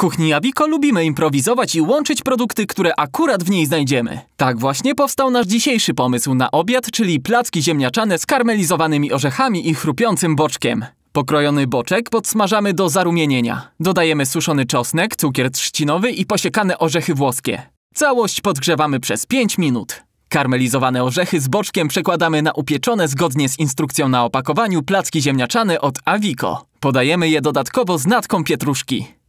kuchni Abiko lubimy improwizować i łączyć produkty, które akurat w niej znajdziemy. Tak właśnie powstał nasz dzisiejszy pomysł na obiad, czyli placki ziemniaczane z karmelizowanymi orzechami i chrupiącym boczkiem. Pokrojony boczek podsmażamy do zarumienienia. Dodajemy suszony czosnek, cukier trzcinowy i posiekane orzechy włoskie. Całość podgrzewamy przez 5 minut. Karmelizowane orzechy z boczkiem przekładamy na upieczone zgodnie z instrukcją na opakowaniu placki ziemniaczane od Aviko. Podajemy je dodatkowo z natką pietruszki.